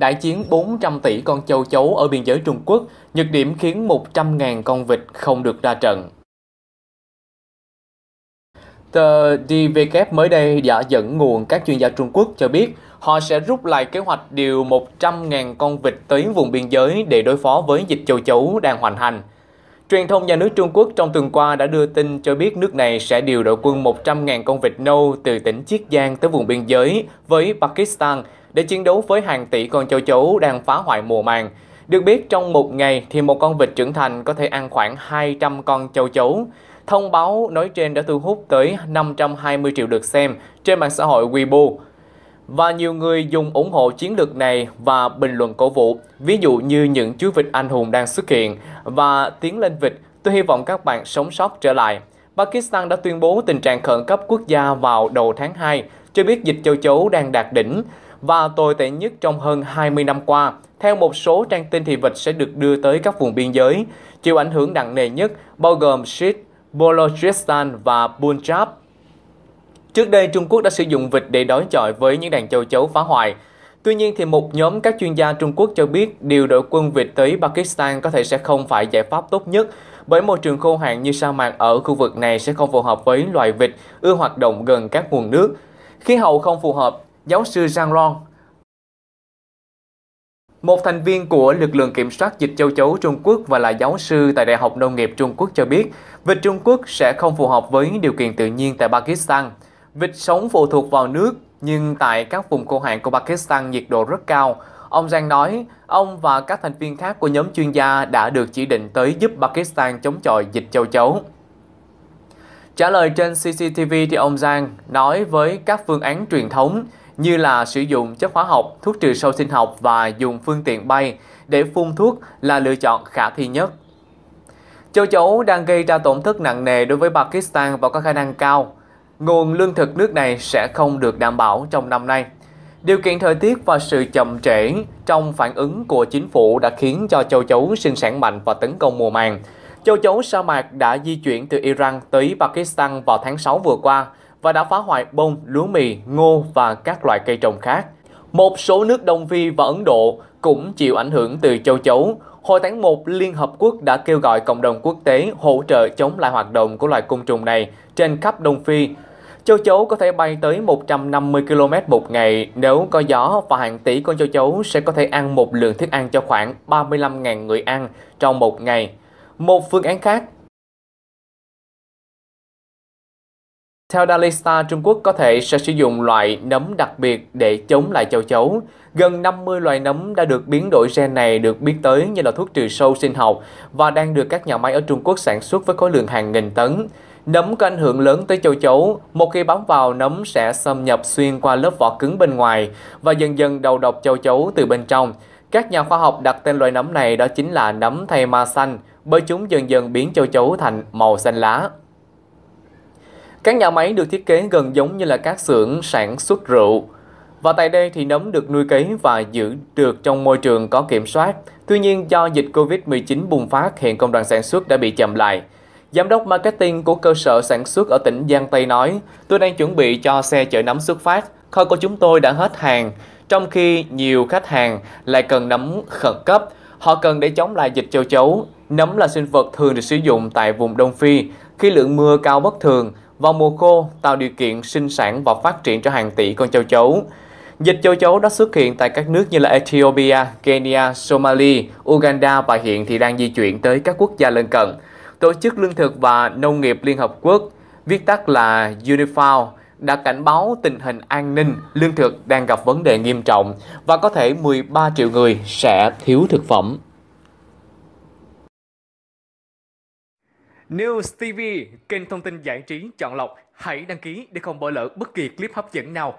đại chiến 400 tỷ con châu chấu ở biên giới Trung Quốc, nhược điểm khiến 100.000 con vịt không được ra trận. Tờ DVK mới đây đã dẫn nguồn các chuyên gia Trung Quốc cho biết họ sẽ rút lại kế hoạch điều 100.000 con vịt tới vùng biên giới để đối phó với dịch châu chấu đang hoành hành. Truyền thông nhà nước Trung Quốc trong tuần qua đã đưa tin cho biết nước này sẽ điều đội quân 100.000 con vịt nâu từ tỉnh Chiết Giang tới vùng biên giới với Pakistan để chiến đấu với hàng tỷ con châu chấu đang phá hoại mùa màng. Được biết, trong một ngày thì một con vịt trưởng thành có thể ăn khoảng 200 con châu chấu. Thông báo nói trên đã thu hút tới 520 triệu lượt xem trên mạng xã hội Weibo. Và nhiều người dùng ủng hộ chiến lược này và bình luận cổ vũ, ví dụ như những chú vịt anh hùng đang xuất hiện và tiến lên vịt. Tôi hy vọng các bạn sống sót trở lại. Pakistan đã tuyên bố tình trạng khẩn cấp quốc gia vào đầu tháng 2, cho biết dịch châu chấu đang đạt đỉnh và tồi tệ nhất trong hơn 20 năm qua. Theo một số trang tin thì vịt sẽ được đưa tới các vùng biên giới, chịu ảnh hưởng nặng nề nhất bao gồm Sindh, Balochistan và Punjab. Trước đây, Trung Quốc đã sử dụng vịt để đối chọi với những đàn châu chấu phá hoại. Tuy nhiên, thì một nhóm các chuyên gia Trung Quốc cho biết điều đội quân vịt tới Pakistan có thể sẽ không phải giải pháp tốt nhất, bởi môi trường khô hạn như sa mạc ở khu vực này sẽ không phù hợp với loài vịt ưa hoạt động gần các nguồn nước. Khí hậu không phù hợp, giáo sư Zhang Rong, một thành viên của lực lượng kiểm soát dịch châu chấu Trung Quốc và là giáo sư tại Đại học Nông nghiệp Trung Quốc cho biết, vịt Trung Quốc sẽ không phù hợp với điều kiện tự nhiên tại Pakistan. Vịt sống phụ thuộc vào nước, nhưng tại các vùng khô hạn của Pakistan nhiệt độ rất cao. Ông Giang nói, ông và các thành viên khác của nhóm chuyên gia đã được chỉ định tới giúp Pakistan chống chọi dịch châu chấu. Trả lời trên CCTV thì ông Giang nói với các phương án truyền thống như là sử dụng chất hóa học, thuốc trừ sâu sinh học và dùng phương tiện bay để phun thuốc là lựa chọn khả thi nhất. Châu chấu đang gây ra tổn thất nặng nề đối với Pakistan và có khả năng cao nguồn lương thực nước này sẽ không được đảm bảo trong năm nay. Điều kiện thời tiết và sự chậm trễ trong phản ứng của chính phủ đã khiến cho châu chấu sinh sản mạnh và tấn công mùa màng. Châu chấu sa mạc đã di chuyển từ Iran tới Pakistan vào tháng 6 vừa qua và đã phá hoại bông, lúa mì, ngô và các loại cây trồng khác. Một số nước Đông Phi và Ấn Độ cũng chịu ảnh hưởng từ châu chấu. Hồi tháng 1, Liên Hợp Quốc đã kêu gọi cộng đồng quốc tế hỗ trợ chống lại hoạt động của loài côn trùng này trên khắp Đông Phi Châu chấu có thể bay tới 150 km một ngày nếu có gió và hàng tỷ con châu chấu sẽ có thể ăn một lượng thức ăn cho khoảng 35.000 người ăn trong một ngày. Một phương án khác Theo Dalista Trung Quốc có thể sẽ sử dụng loại nấm đặc biệt để chống lại châu chấu. Gần 50 loài nấm đã được biến đổi gen này được biết tới như là thuốc trừ sâu sinh học và đang được các nhà máy ở Trung Quốc sản xuất với khối lượng hàng nghìn tấn. Nấm có ảnh hưởng lớn tới châu chấu. Một khi bám vào, nấm sẽ xâm nhập xuyên qua lớp vỏ cứng bên ngoài và dần dần đầu độc châu chấu từ bên trong. Các nhà khoa học đặt tên loài nấm này đó chính là nấm thay ma xanh, bởi chúng dần dần biến châu chấu thành màu xanh lá. Các nhà máy được thiết kế gần giống như là các xưởng sản xuất rượu. Và tại đây thì nấm được nuôi cấy và giữ được trong môi trường có kiểm soát. Tuy nhiên do dịch Covid-19 bùng phát, hiện công đoàn sản xuất đã bị chậm lại. Giám đốc marketing của cơ sở sản xuất ở tỉnh Giang Tây nói, tôi đang chuẩn bị cho xe chở nấm xuất phát, kho của chúng tôi đã hết hàng, trong khi nhiều khách hàng lại cần nấm khẩn cấp, họ cần để chống lại dịch châu chấu. Nấm là sinh vật thường được sử dụng tại vùng Đông Phi, khi lượng mưa cao bất thường, vào mùa khô tạo điều kiện sinh sản và phát triển cho hàng tỷ con châu chấu. Dịch châu chấu đã xuất hiện tại các nước như là Ethiopia, Kenya, Somalia, Uganda và hiện thì đang di chuyển tới các quốc gia lân cận. Tổ chức Lương thực và Nông nghiệp Liên Hợp Quốc, viết tắt là UNIFAO, đã cảnh báo tình hình an ninh lương thực đang gặp vấn đề nghiêm trọng và có thể 13 triệu người sẽ thiếu thực phẩm. News TV, kênh thông tin giải trí chọn lọc. Hãy đăng ký để không bỏ lỡ bất kỳ clip hấp dẫn nào.